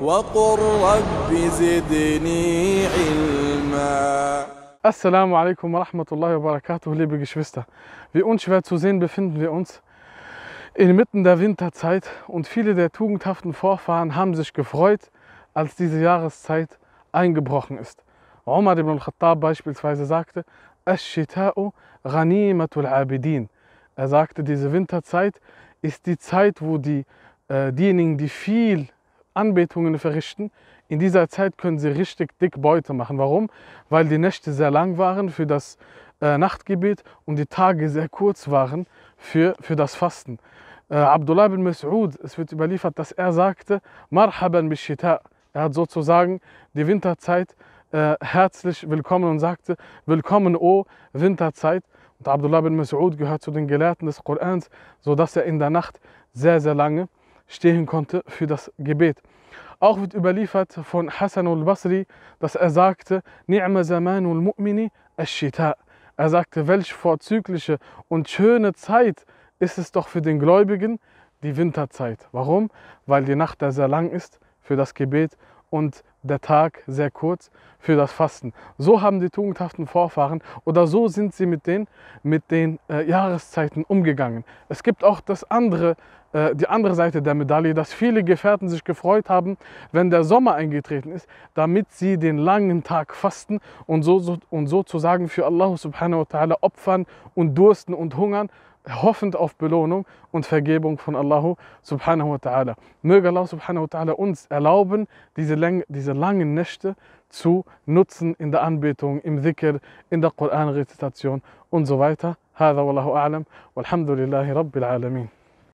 وقل رب زدني علما Assalamu alaikum wa rahmatullahi wa barakatuh, liebe Geschwister. Wie unschwer zu sehen befinden wir uns inmitten der Winterzeit und viele der tugendhaften Vorfahren haben sich gefreut, als diese Jahreszeit eingebrochen ist. Umar ibn al-Khattab beispielsweise sagte, Er sagte, diese Winterzeit ist die Zeit, wo die, äh, diejenigen, die viel Anbetungen verrichten, in dieser Zeit können sie richtig dick Beute machen. Warum? Weil die Nächte sehr lang waren für das äh, Nachtgebet und die Tage sehr kurz waren für, für das Fasten. Äh, Abdullah bin Mas'ud, es wird überliefert, dass er sagte, Marhaban bishita. Er hat sozusagen die Winterzeit äh, herzlich willkommen und sagte, willkommen, o Winterzeit. Und Abdullah bin Mas'ud gehört zu den Gelehrten des Korans, sodass er in der Nacht sehr, sehr lange stehen konnte für das Gebet. Auch wird überliefert von Hassan al-Basri, dass er sagte, Ni'ma zamanul mu'mini ashita. Er sagte, welch vorzügliche und schöne Zeit ist es doch für den Gläubigen, die Winterzeit. Warum? Weil die Nacht da sehr lang ist für das Gebet und der Tag sehr kurz für das Fasten. So haben die tugendhaften Vorfahren oder so sind sie mit den, mit den äh, Jahreszeiten umgegangen. Es gibt auch das andere, äh, die andere Seite der Medaille, dass viele Gefährten sich gefreut haben, wenn der Sommer eingetreten ist, damit sie den langen Tag fasten und, so, so und sozusagen für Allah subhanahu wa ta'ala opfern und dursten und hungern, hoffend auf Belohnung und Vergebung von Allah subhanahu wa ta'ala. Möge Allah subhanahu wa ta'ala uns erlauben, diese, Läng diese langen Nächte zu nutzen in der Anbetung, im Dhikr, in der Koranrezitation und so weiter. هذا wallahu a'lam, walhamdulillahi rabbil رب